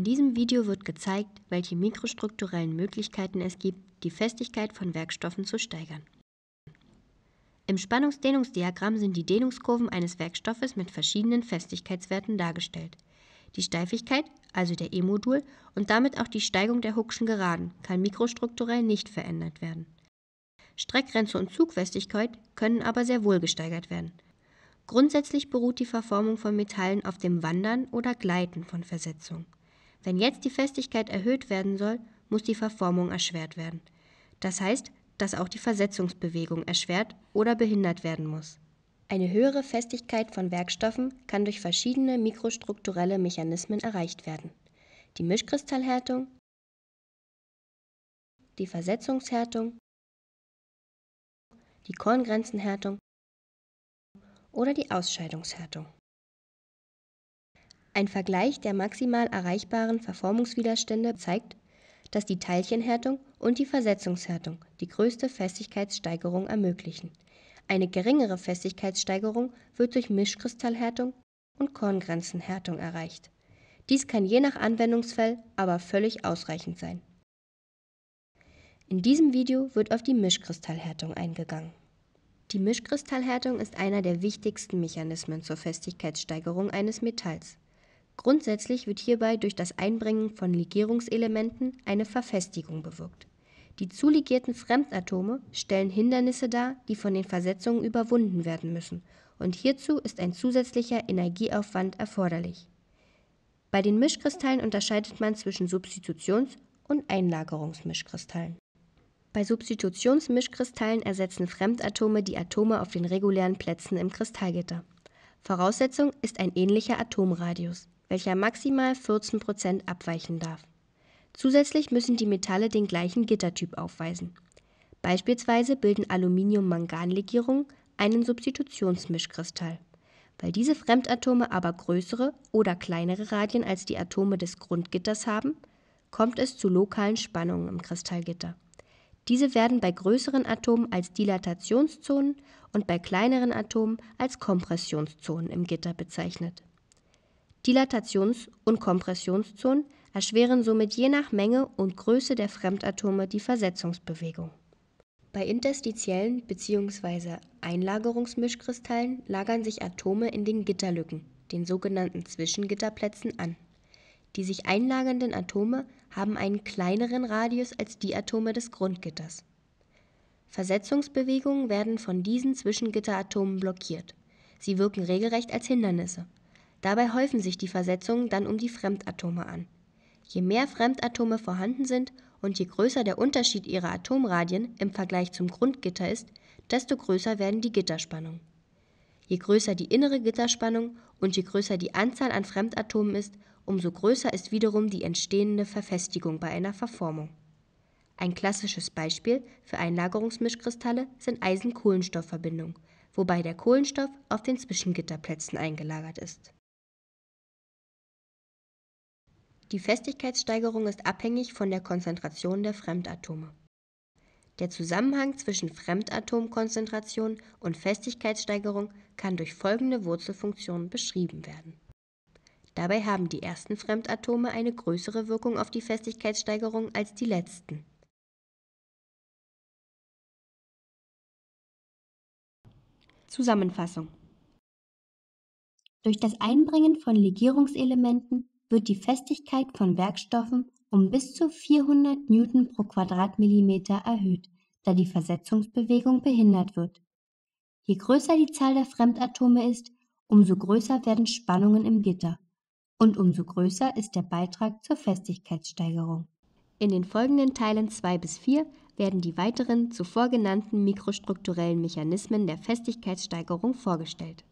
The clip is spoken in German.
In diesem Video wird gezeigt, welche mikrostrukturellen Möglichkeiten es gibt, die Festigkeit von Werkstoffen zu steigern. Im Spannungsdehnungsdiagramm sind die Dehnungskurven eines Werkstoffes mit verschiedenen Festigkeitswerten dargestellt. Die Steifigkeit, also der E-Modul, und damit auch die Steigung der Hookschen Geraden kann mikrostrukturell nicht verändert werden. Streckgrenze und Zugfestigkeit können aber sehr wohl gesteigert werden. Grundsätzlich beruht die Verformung von Metallen auf dem Wandern oder Gleiten von Versetzungen. Wenn jetzt die Festigkeit erhöht werden soll, muss die Verformung erschwert werden. Das heißt, dass auch die Versetzungsbewegung erschwert oder behindert werden muss. Eine höhere Festigkeit von Werkstoffen kann durch verschiedene mikrostrukturelle Mechanismen erreicht werden. Die Mischkristallhärtung, die Versetzungshärtung, die Korngrenzenhärtung oder die Ausscheidungshärtung. Ein Vergleich der maximal erreichbaren Verformungswiderstände zeigt, dass die Teilchenhärtung und die Versetzungshärtung die größte Festigkeitssteigerung ermöglichen. Eine geringere Festigkeitssteigerung wird durch Mischkristallhärtung und Korngrenzenhärtung erreicht. Dies kann je nach Anwendungsfall aber völlig ausreichend sein. In diesem Video wird auf die Mischkristallhärtung eingegangen. Die Mischkristallhärtung ist einer der wichtigsten Mechanismen zur Festigkeitssteigerung eines Metalls. Grundsätzlich wird hierbei durch das Einbringen von Legierungselementen eine Verfestigung bewirkt. Die zulegierten Fremdatome stellen Hindernisse dar, die von den Versetzungen überwunden werden müssen, und hierzu ist ein zusätzlicher Energieaufwand erforderlich. Bei den Mischkristallen unterscheidet man zwischen Substitutions- und Einlagerungsmischkristallen. Bei Substitutionsmischkristallen ersetzen Fremdatome die Atome auf den regulären Plätzen im Kristallgitter. Voraussetzung ist ein ähnlicher Atomradius welcher maximal 14 abweichen darf. Zusätzlich müssen die Metalle den gleichen Gittertyp aufweisen. Beispielsweise bilden Aluminium-Mangan-Legierungen einen Substitutionsmischkristall. Weil diese Fremdatome aber größere oder kleinere Radien als die Atome des Grundgitters haben, kommt es zu lokalen Spannungen im Kristallgitter. Diese werden bei größeren Atomen als Dilatationszonen und bei kleineren Atomen als Kompressionszonen im Gitter bezeichnet. Dilatations- und Kompressionszonen erschweren somit je nach Menge und Größe der Fremdatome die Versetzungsbewegung. Bei interstitiellen bzw. Einlagerungsmischkristallen lagern sich Atome in den Gitterlücken, den sogenannten Zwischengitterplätzen, an. Die sich einlagernden Atome haben einen kleineren Radius als die Atome des Grundgitters. Versetzungsbewegungen werden von diesen Zwischengitteratomen blockiert. Sie wirken regelrecht als Hindernisse Dabei häufen sich die Versetzungen dann um die Fremdatome an. Je mehr Fremdatome vorhanden sind und je größer der Unterschied ihrer Atomradien im Vergleich zum Grundgitter ist, desto größer werden die Gitterspannungen. Je größer die innere Gitterspannung und je größer die Anzahl an Fremdatomen ist, umso größer ist wiederum die entstehende Verfestigung bei einer Verformung. Ein klassisches Beispiel für Einlagerungsmischkristalle sind Eisen-Kohlenstoffverbindungen, wobei der Kohlenstoff auf den Zwischengitterplätzen eingelagert ist Die Festigkeitssteigerung ist abhängig von der Konzentration der Fremdatome. Der Zusammenhang zwischen Fremdatomkonzentration und Festigkeitssteigerung kann durch folgende Wurzelfunktion beschrieben werden. Dabei haben die ersten Fremdatome eine größere Wirkung auf die Festigkeitssteigerung als die letzten. Zusammenfassung. Durch das Einbringen von Legierungselementen wird die Festigkeit von Werkstoffen um bis zu 400 Newton pro Quadratmillimeter erhöht, da die Versetzungsbewegung behindert wird. Je größer die Zahl der Fremdatome ist, umso größer werden Spannungen im Gitter und umso größer ist der Beitrag zur Festigkeitssteigerung. In den folgenden Teilen 2 bis 4 werden die weiteren zuvor genannten mikrostrukturellen Mechanismen der Festigkeitssteigerung vorgestellt.